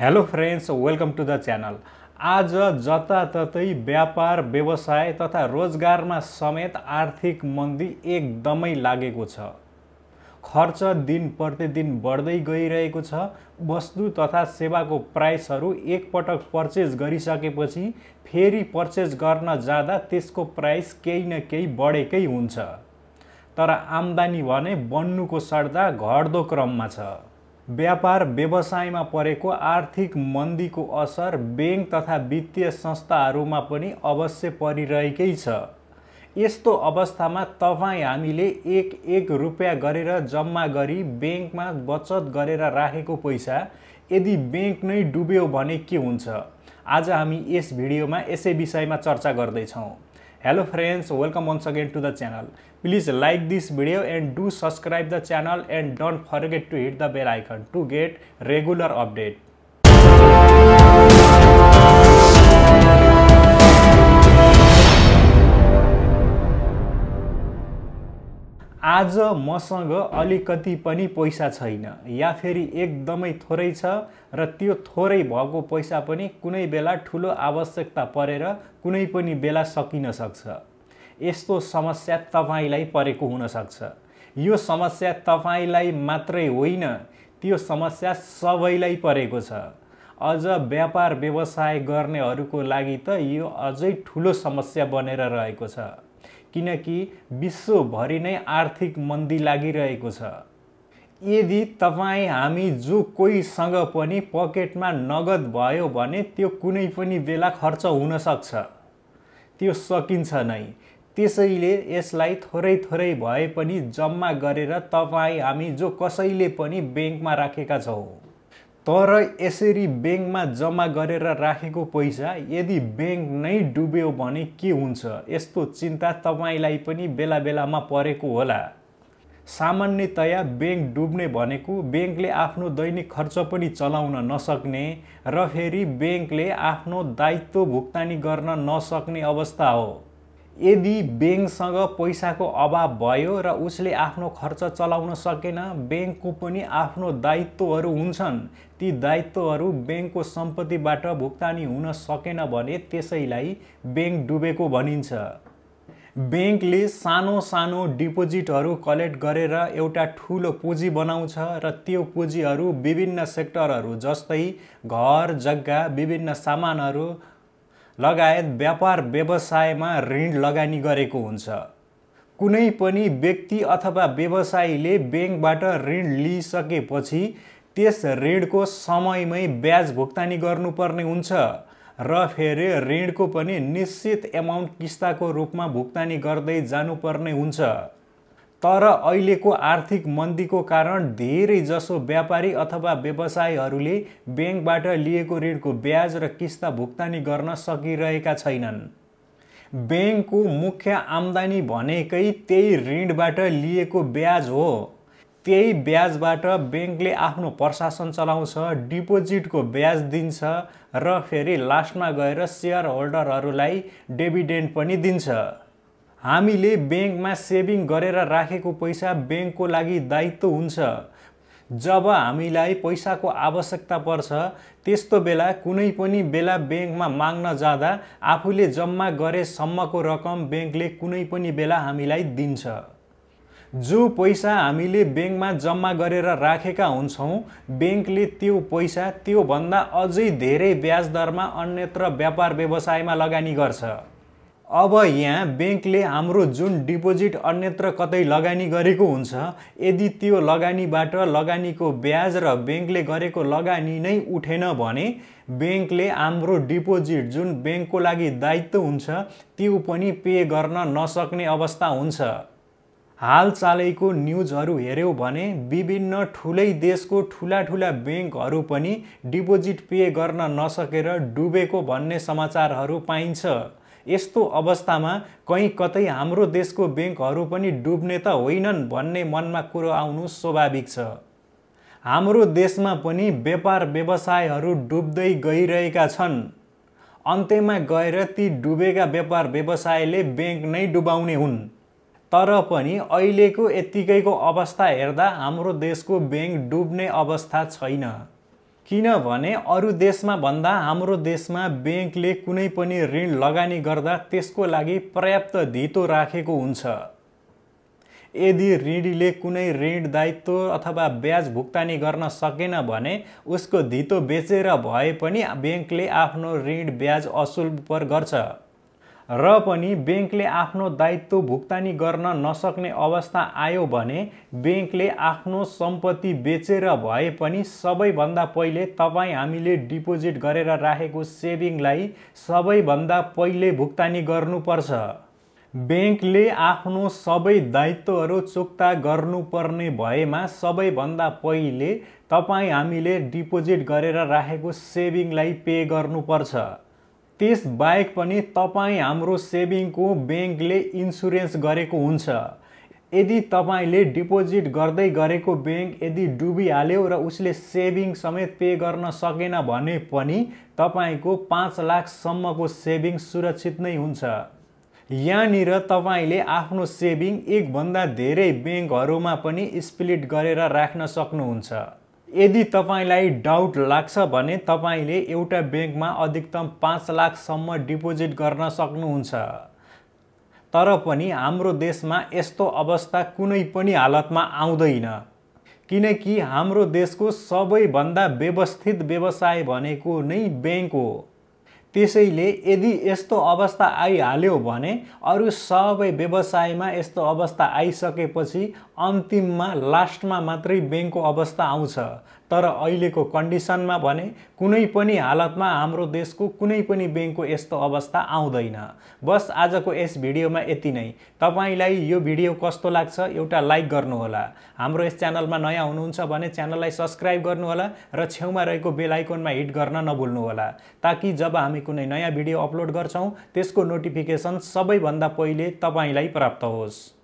hello friends welcome to the channel आज जताततै व्यापार व्यवसाय तथा रोजगारमा समेत आर्थिक मन्दी एकदमै लागेको छ खर्च दिन प्रतिदिन बढ्दै गइरहेको छ वस्तु तथा सेवाको प्राइसहरू एकपटक पर्चेज गरिसकेपछि फेरि पर्चेज गर्न जाँदा त्यसको प्राइस केही न केही बढेकै हुन्छ तर आम्दानी भने बन्नुको सर्दा घट्दो क्रममा छ व्यापार व्यवसायमा परेको आर्थिक मन्दीको असर ब्याङ्क तथा वित्तीय संस्थाहरूमा पनि अवश्य परिरहेकै छ यस्तो अवस्थामा तपाईँ हामीले एक एक रुपियाँ गरेर जम्मा गरी ब्याङ्कमा बचत गरेर राखेको पैसा यदि ब्याङ्क नै डुब्यो भने के हुन्छ आज हामी यस भिडियोमा यसै विषयमा चर्चा गर्दैछौँ hello friends welcome once again to the channel please like this video and do subscribe the channel and don't forget to hit the bell icon to get regular update आज मसँग अलिकति पनि पैसा छैन या फेरि एकदमै थोरै छ र त्यो थोरै भएको पैसा पनि कुनै बेला ठुलो आवश्यकता परेर कुनै पनि बेला सकिन सक्छ यस्तो समस्या तपाईँलाई परेको हुनसक्छ यो समस्या तपाईँलाई मात्रै होइन त्यो समस्या सबैलाई परेको छ अझ व्यापार व्यवसाय गर्नेहरूको लागि त यो अझै ठुलो समस्या बनेर रहेको छ किनकि विश्वभरि नै आर्थिक मन्दी लागिरहेको छ यदि तपाईँ हामी जो कोहीसँग पनि पकेटमा नगद भयो भने त्यो कुनै पनि बेला खर्च हुनसक्छ त्यो सकिन्छ नै त्यसैले यसलाई थोरै थोरै भए पनि जम्मा गरेर तपाईँ हामी जो कसैले पनि ब्याङ्कमा राखेका छौँ तर यसरी ब्याङ्कमा जम्मा गरेर राखेको पैसा यदि ब्याङ्क नै डुब्यो भने के हुन्छ यस्तो चिन्ता तपाईँलाई पनि बेला बेलामा परेको होला सामान्यतया ब्याङ्क डुब्ने भनेको ब्याङ्कले आफ्नो दैनिक खर्च पनि चलाउन नसक्ने र फेरि ब्याङ्कले आफ्नो दायित्व भुक्तानी गर्न नसक्ने अवस्था हो यदि ब्याङ्कसँग पैसाको अभाव भयो र उसले आफ्नो खर्च चलाउन सकेन ब्याङ्कको पनि आफ्नो दायित्वहरू हुन्छन् ती दायित्वहरू ब्याङ्कको सम्पत्तिबाट भुक्तानी हुन सकेन भने त्यसैलाई ब्याङ्क डुबेको भनिन्छ ब्याङ्कले सानो सानो डिपोजिटहरू कलेक्ट गरेर एउटा ठुलो पुँजी बनाउँछ र त्यो पुँजीहरू विभिन्न सेक्टरहरू जस्तै घर जग्गा विभिन्न सामानहरू लगायत व्यापार व्यवसायमा ऋण लगानी गरेको हुन्छ कुनै पनि व्यक्ति अथवा व्यवसायीले ब्याङ्कबाट ऋण लिइसकेपछि त्यस ऋणको समयमै ब्याज भुक्तानी गर्नुपर्ने हुन्छ र फेरि ऋणको पनि निश्चित एमाउन्ट किस्ताको रूपमा भुक्तानी गर्दै जानुपर्ने हुन्छ तर अहिलेको आर्थिक मन्दीको कारण धेरै जसो व्यापारी अथवा व्यवसायहरूले ब्याङ्कबाट लिएको ऋणको ब्याज र किस्ता भुक्तानी गर्न सकिरहेका छैनन् ब्याङ्कको मुख्य आम्दानी भनेकै त्यही ऋणबाट लिएको ब्याज हो त्यही ब्याजबाट ब्याङ्कले आफ्नो प्रशासन चलाउँछ डिपोजिटको ब्याज दिन्छ र फेरि लास्टमा गएर सेयर होल्डरहरूलाई डेभिडेन्ड पनि दिन्छ हामीले ब्याङ्कमा सेभिङ गरेर राखेको पैसा ब्याङ्कको लागि दायित्व हुन्छ जब हामीलाई पैसाको आवश्यकता पर्छ त्यस्तो बेला कुनै पनि बेला ब्याङ्कमा माग्न जाँदा आफूले जम्मा गरेसम्मको रकम ब्याङ्कले कुनै पनि बेला हामीलाई दिन्छ जो पैसा हामीले ब्याङ्कमा जम्मा गरेर राखेका हुन्छौँ ब्याङ्कले त्यो पैसा त्योभन्दा अझै धेरै ब्याज दरमा अन्यत्र व्यापार व्यवसायमा लगानी गर्छ अब यहाँ ब्याङ्कले हाम्रो जुन डिपोजिट अन्यत्र कतै लगानी गरेको हुन्छ यदि त्यो लगानीबाट लगानीको ब्याज र ब्याङ्कले गरेको लगानी नै उठेन भने ब्याङ्कले हाम्रो डिपोजिट जुन ब्याङ्कको लागि दायित्व हुन्छ त्यो पनि पे गर्न नसक्ने अवस्था हुन्छ हालचालैको न्युजहरू हेऱ्यौँ भने विभिन्न ठुलै देशको ठुला ठुला ब्याङ्कहरू पनि डिपोजिट पे गर्न नसकेर डुबेको भन्ने समाचारहरू पाइन्छ यस्तो अवस्थामा कहीँ कतै हाम्रो देशको ब्याङ्कहरू पनि डुब्ने त होइनन् भन्ने मनमा कुरो आउनु स्वाभाविक छ हाम्रो देशमा पनि व्यापार व्यवसायहरू डुब्दै गइरहेका छन् अन्त्यमा गएर ती डुबेका व्यापार व्यवसायले ब्याङ्क नै डुबाउने हुन् तर पनि अहिलेको यत्तिकैको अवस्था हेर्दा हाम्रो देशको ब्याङ्क डुब्ने अवस्था छैन किनभने अरू देशमा भन्दा हाम्रो देशमा ब्याङ्कले कुनै पनि ऋण लगानी गर्दा त्यसको लागि पर्याप्त धितो राखेको हुन्छ यदि ऋणीले कुनै ऋण दायित्व अथवा ब्याज भुक्तानी गर्न सकेन भने उसको धितो बेचेर भए पनि ब्याङ्कले आफ्नो ऋण ब्याज असुल पर गर्छ र पनि ब्याङ्कले आफ्नो दायित्व भुक्तानी गर्न नसक्ने अवस्था आयो भने ब्याङ्कले आफ्नो सम्पत्ति बेचेर भए पनि सबैभन्दा पहिले तपाईँ हामीले डिपोजिट गरेर राखेको सेभिङलाई सबैभन्दा पहिले भुक्तानी गर्नुपर्छ ब्याङ्कले आफ्नो सबै दायित्वहरू चुक्ता गर्नुपर्ने भएमा सबैभन्दा पहिले तपाईँ हामीले डिपोजिट गरेर राखेको सेभिङलाई पे गर्नुपर्छ त्यसबाहेक पनि तपाईँ हाम्रो सेभिङको ब्याङ्कले इन्सुरेन्स गरेको हुन्छ यदि तपाईँले डिपोजिट गर्दै गरेको ब्याङ्क यदि डुबिहाल्यो र उसले सेभिङ समेत पे गर्न सकेन भने पनि तपाईँको पाँच लाखसम्मको सेभिङ सुरक्षित नै हुन्छ यहाँनिर तपाईँले आफ्नो सेभिङ एकभन्दा धेरै ब्याङ्कहरूमा पनि स्प्लिट गरेर राख्न सक्नुहुन्छ यदि तपाईँलाई डाउट लाग्छ भने तपाईँले एउटा ब्याङ्कमा अधिकतम पाँच लाखसम्म डिपोजिट गर्न सक्नुहुन्छ तर पनि हाम्रो देशमा यस्तो अवस्था कुनै पनि हालतमा आउँदैन किनकि हाम्रो देशको सबैभन्दा व्यवस्थित व्यवसाय भनेको नै ब्याङ्क हो त्यसैले यदि यस्तो अवस्था आइहाल्यो भने अरू सबै व्यवसायमा यस्तो अवस्था आइसकेपछि अन्तिममा लास्टमा मात्रै ब्याङ्कको अवस्था आउँछ तर अहिलेको कन्डिसनमा भने कुनै पनि हालतमा हाम्रो देशको कुनै पनि ब्याङ्कको यस्तो अवस्था आउँदैन बस आजको यस भिडियोमा यति नै तपाईँलाई यो भिडियो कस्तो लाग्छ एउटा लाइक गर्नुहोला हाम्रो यस च्यानलमा नयाँ हुनुहुन्छ भने च्यानललाई सब्सक्राइब गर्नुहोला र छेउमा रहेको बेल आइकनमा हिट गर्न नभुल्नुहोला ताकि जब हामी कुनै नयाँ भिडियो अपलोड गर्छौँ त्यसको नोटिफिकेसन सबैभन्दा पहिले तपाईँलाई प्राप्त होस्